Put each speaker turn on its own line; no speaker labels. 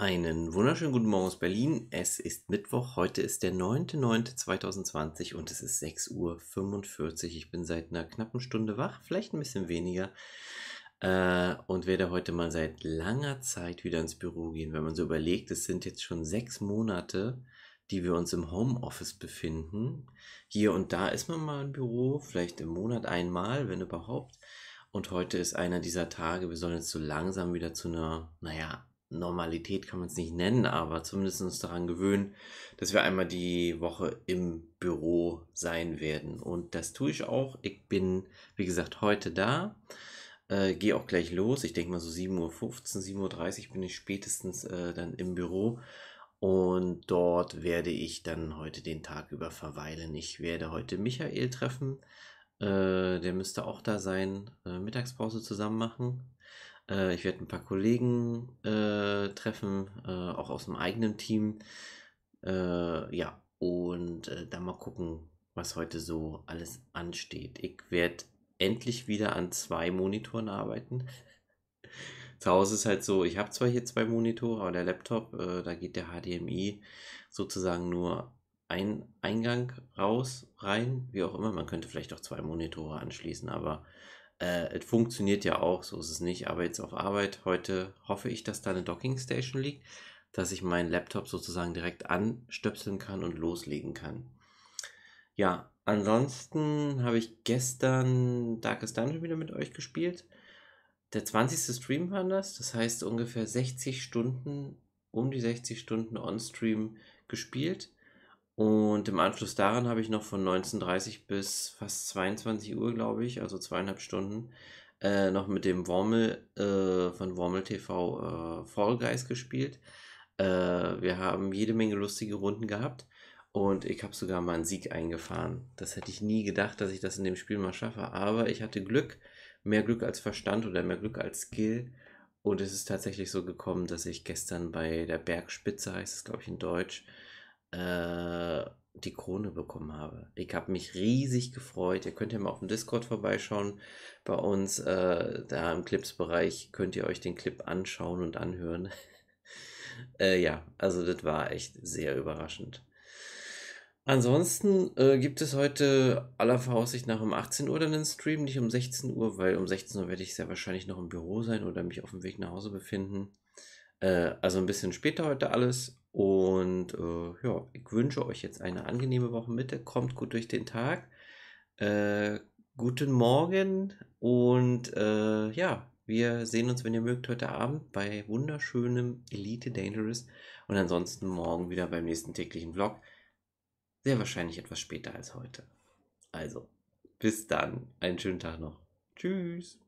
Einen wunderschönen guten Morgen aus Berlin. Es ist Mittwoch, heute ist der 9.9.2020 und es ist 6.45 Uhr. Ich bin seit einer knappen Stunde wach, vielleicht ein bisschen weniger. Äh, und werde heute mal seit langer Zeit wieder ins Büro gehen. Wenn man so überlegt, es sind jetzt schon sechs Monate, die wir uns im Homeoffice befinden. Hier und da ist man mal im Büro, vielleicht im Monat einmal, wenn überhaupt. Und heute ist einer dieser Tage, wir sollen jetzt so langsam wieder zu einer, naja, Normalität kann man es nicht nennen, aber zumindest uns daran gewöhnen, dass wir einmal die Woche im Büro sein werden. Und das tue ich auch. Ich bin, wie gesagt, heute da. Äh, Gehe auch gleich los. Ich denke mal so 7.15 Uhr, 7.30 Uhr bin ich spätestens äh, dann im Büro. Und dort werde ich dann heute den Tag über verweilen. Ich werde heute Michael treffen. Äh, der müsste auch da sein. Äh, Mittagspause zusammen machen. Äh, ich werde ein paar Kollegen äh, treffen, äh, auch aus dem eigenen Team. Äh, ja, und äh, dann mal gucken, was heute so alles ansteht. Ich werde endlich wieder an zwei Monitoren arbeiten. Zu Hause ist halt so, ich habe zwar hier zwei Monitore, aber der Laptop, da geht der HDMI sozusagen nur ein Eingang raus, rein, wie auch immer. Man könnte vielleicht auch zwei Monitore anschließen, aber äh, es funktioniert ja auch, so ist es nicht. Aber jetzt auf Arbeit heute hoffe ich, dass da eine Docking Station liegt, dass ich meinen Laptop sozusagen direkt anstöpseln kann und loslegen kann. Ja, ansonsten habe ich gestern Darkest Dungeon wieder mit euch gespielt. Der 20. Stream war das, das heißt ungefähr 60 Stunden, um die 60 Stunden on-Stream gespielt. Und im Anschluss daran habe ich noch von 19.30 bis fast 22 Uhr, glaube ich, also zweieinhalb Stunden, äh, noch mit dem Wormel äh, von Wormel TV äh, Fall Guys gespielt. Äh, wir haben jede Menge lustige Runden gehabt und ich habe sogar mal einen Sieg eingefahren. Das hätte ich nie gedacht, dass ich das in dem Spiel mal schaffe, aber ich hatte Glück, mehr Glück als Verstand oder mehr Glück als Skill. Und es ist tatsächlich so gekommen, dass ich gestern bei der Bergspitze, heißt es glaube ich in Deutsch, äh, die Krone bekommen habe. Ich habe mich riesig gefreut. Ihr könnt ja mal auf dem Discord vorbeischauen. Bei uns, äh, da im Clips-Bereich, könnt ihr euch den Clip anschauen und anhören. äh, ja, also das war echt sehr überraschend. Ansonsten äh, gibt es heute aller Voraussicht nach um 18 Uhr dann einen Stream, nicht um 16 Uhr, weil um 16 Uhr werde ich sehr wahrscheinlich noch im Büro sein oder mich auf dem Weg nach Hause befinden. Äh, also ein bisschen später heute alles, und äh, ja, ich wünsche euch jetzt eine angenehme Woche Mitte. Kommt gut durch den Tag. Äh, guten Morgen und äh, ja, wir sehen uns, wenn ihr mögt, heute Abend bei wunderschönem Elite Dangerous und ansonsten morgen wieder beim nächsten täglichen Vlog. Sehr wahrscheinlich etwas später als heute. Also, bis dann. Einen schönen Tag noch. Tschüss.